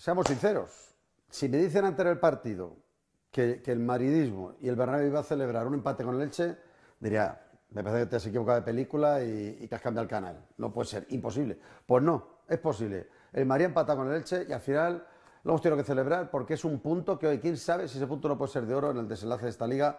seamos sinceros, si me dicen antes del partido que, el maridismo y el Bernabéu iba a celebrar un empate con el Elche, diría, me parece que te has equivocado de película y, que has cambiado el canal. No puede ser, imposible. Pues no, es posible. El María empata con el Elche y al final lo hemos tenido que celebrar porque es un punto que hoy quién sabe si ese punto no puede ser de oro en el desenlace de esta liga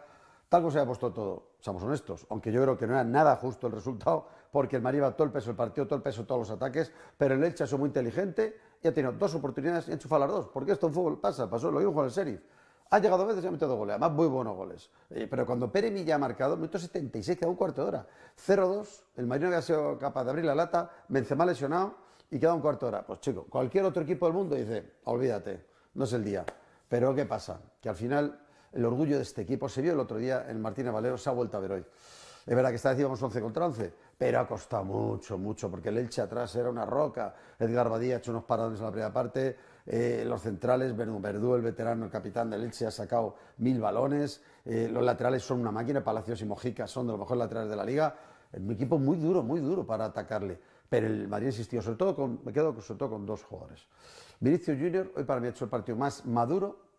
tal como se ha puesto todo, seamos honestos, aunque yo creo que no era nada justo el resultado, porque el Madrid va todo el peso, el partido todo el peso, todos los ataques, pero el Elche es muy inteligente y ha tenido dos oportunidades y ha enchufado las dos, porque esto en fútbol pasa, pasó, lo dijo con el Sheriff. Ha llegado a veces y ha metido goles, además muy buenos goles. Eh, pero cuando Pere Milla ha marcado, minuto 76, queda un cuarto de hora. 0-2, el Marino no había sido capaz de abrir la lata, Benzema lesionado y queda un cuarto de hora. Pues chico, cualquier otro equipo del mundo dice, olvídate, no es el día. Pero ¿qué pasa? Que al final el orgullo de este equipo. Se vio el otro día en Martínez Valero, se ha vuelto a ver hoy. Es verdad que esta vez íbamos 11 contra 11, pero ha costado mucho, mucho, porque el Elche atrás era una roca. Edgar Badía ha hecho unos parados en la primera parte. Eh, los centrales, Verdú, el veterano, el capitán del Elche, ha sacado mil balones. Eh, los laterales son una máquina, Palacios y Mojica son de los mejores laterales de la liga. Un equipo muy duro, muy duro para atacarle. Pero el Madrid insistió, sobre todo me quedo sobre todo con dos jugadores. Vinicius Junior hoy para mí ha hecho el partido más maduro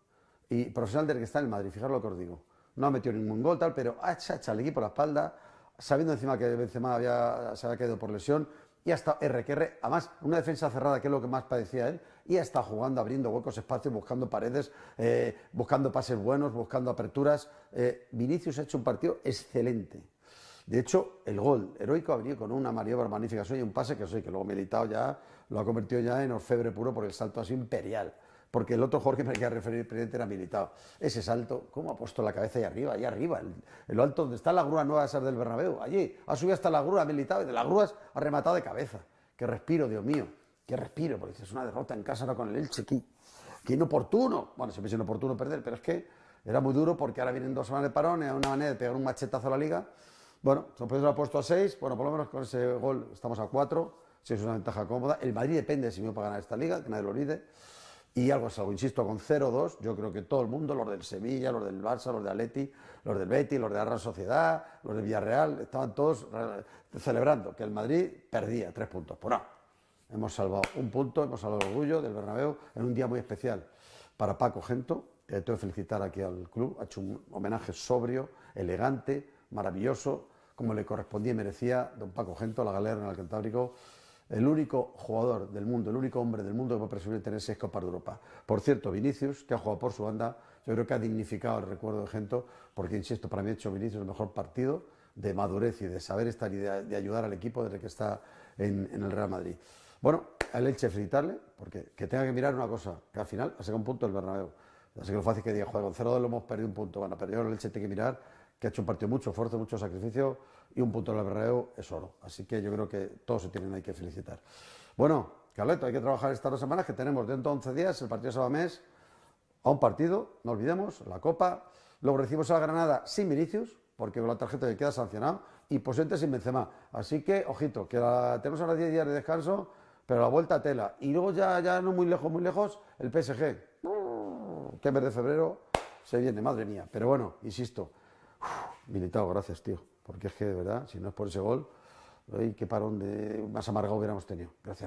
y profesional del que está en el Madrid, fijaros lo que os digo. No ha metido ningún gol, tal, pero ha echado al equipo la espalda, sabiendo encima que Benzema había, se había quedado por lesión, y ha estado RQR, además una defensa cerrada que es lo que más padecía él, y ha estado jugando, abriendo huecos, espacios, buscando paredes, eh, buscando pases buenos, buscando aperturas. Eh, Vinicius ha hecho un partido excelente. De hecho, el gol heroico ha venido con una maniobra magnífica, soy un pase que soy, que luego militado ya lo ha convertido ya en orfebre puro por el salto así imperial porque el otro Jorge me referir presidente era militado. Ese salto, ¿cómo ha puesto la cabeza ahí arriba? Ahí arriba, en lo alto donde está la grúa nueva esa del Bernabéu, allí, ha subido hasta la grúa militado y de las grúas ha rematado de cabeza. Qué respiro, Dios mío, qué respiro, porque es una derrota en casa ahora con el Elche, qué, inoportuno. Bueno, siempre es inoportuno perder, pero es que era muy duro porque ahora vienen dos semanas de parón, a una manera de pegar un machetazo a la liga. Bueno, se lo ha puesto a seis, bueno, por lo menos con ese gol estamos a cuatro, si es una ventaja cómoda. El Madrid depende si me para ganar esta liga, que nadie lo olvide y algo salvo Insisto, con 0-2, yo creo que todo el mundo, los del Sevilla, los del Barça, los de Atleti, los del Betis, los de la Sociedad, los del Villarreal, estaban todos celebrando que el Madrid perdía tres puntos. Por pues ahora, hemos salvado un punto, hemos salvado el orgullo del Bernabéu en un día muy especial para Paco Gento. Eh, tengo que felicitar aquí al club, ha hecho un homenaje sobrio, elegante, maravilloso, como le correspondía y merecía don Paco Gento la galera en el Cantábrico el único jugador del mundo, el único hombre del mundo que va a presumir tener seis Copas de Europa. Por cierto, Vinicius, que ha jugado por su banda, yo creo que ha dignificado el recuerdo de Gento, porque insisto, para mí ha hecho Vinicius el mejor partido de madurez y de saber estar y de, ayudar al equipo desde que está en, el Real Madrid. Bueno, a Elche felicitarle, porque que tenga que mirar una cosa, que al final ha sacado un punto el Bernabéu. Así que lo fácil que diga, joder, con cero lo hemos perdido un punto. Bueno, pero yo el Elche tiene que mirar que ha hecho un partido mucho esfuerzo, mucho sacrificio y un punto en el Berreo es oro. Así que yo creo que todos se tienen ahí que felicitar. Bueno, Carleto, hay que trabajar estas dos semanas que tenemos dentro de 11 días el partido de Sabamés a un partido, no olvidemos, la Copa. Luego recibimos a Granada sin Vinicius, porque con la tarjeta que queda sancionado, y Posente sin Benzema. Así que, ojito, que tenemos ahora 10 días de descanso, pero la vuelta a tela. Y luego ya, ya no muy lejos, muy lejos, el PSG. Que en de febrero se viene, madre mía. Pero bueno, insisto, Militado, gracias, tío. Porque es que, de verdad, si no es por ese gol, hoy qué parón de más amargado hubiéramos tenido. Gracias.